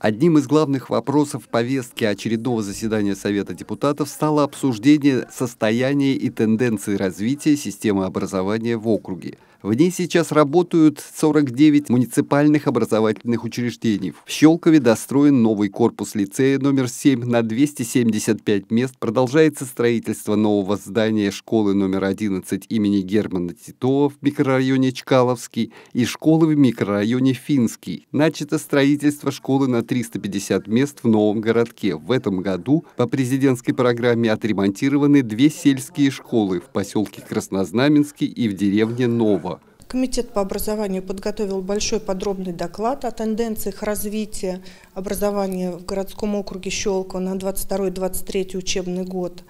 Одним из главных вопросов повестки очередного заседания Совета депутатов стало обсуждение состояния и тенденций развития системы образования в округе – в ней сейчас работают 49 муниципальных образовательных учреждений. В Щелкове достроен новый корпус лицея номер 7 на 275 мест. Продолжается строительство нового здания школы номер 11 имени Германа Титова в микрорайоне Чкаловский и школы в микрорайоне Финский. Начато строительство школы на 350 мест в новом городке. В этом году по президентской программе отремонтированы две сельские школы в поселке Краснознаменский и в деревне Ново. Комитет по образованию подготовил большой подробный доклад о тенденциях развития образования в городском округе Щелково на 22-23 учебный год.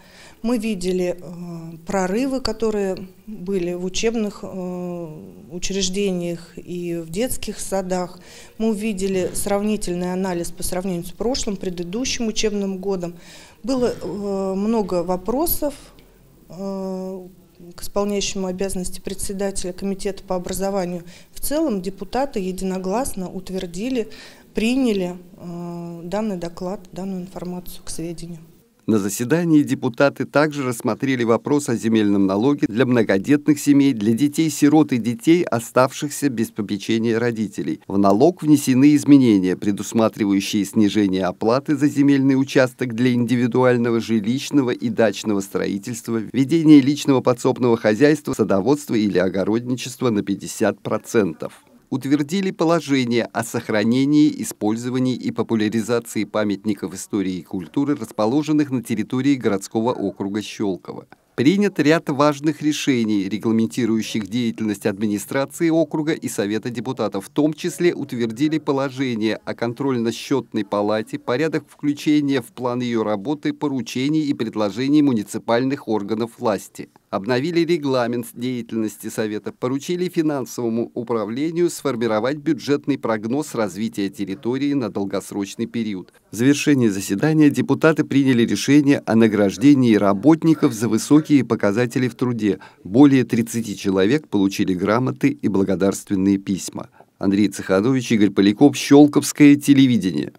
Мы видели э, прорывы, которые были в учебных э, учреждениях и в детских садах. Мы увидели сравнительный анализ по сравнению с прошлым, предыдущим учебным годом. Было э, много вопросов, к исполняющему обязанности председателя Комитета по образованию в целом депутаты единогласно утвердили, приняли э, данный доклад, данную информацию к сведению. На заседании депутаты также рассмотрели вопрос о земельном налоге для многодетных семей, для детей-сирот и детей, оставшихся без попечения родителей. В налог внесены изменения, предусматривающие снижение оплаты за земельный участок для индивидуального жилищного и дачного строительства, введение личного подсобного хозяйства, садоводства или огородничества на 50% утвердили положение о сохранении, использовании и популяризации памятников истории и культуры, расположенных на территории городского округа Щелково. Принят ряд важных решений, регламентирующих деятельность администрации округа и Совета депутатов. В том числе утвердили положение о контрольно-счетной палате, порядок включения в план ее работы поручений и предложений муниципальных органов власти обновили регламент деятельности Совета, поручили финансовому управлению сформировать бюджетный прогноз развития территории на долгосрочный период. В завершении заседания депутаты приняли решение о награждении работников за высокие показатели в труде. Более 30 человек получили грамоты и благодарственные письма. Андрей Цеханович, Игорь Поляков, Щелковское телевидение.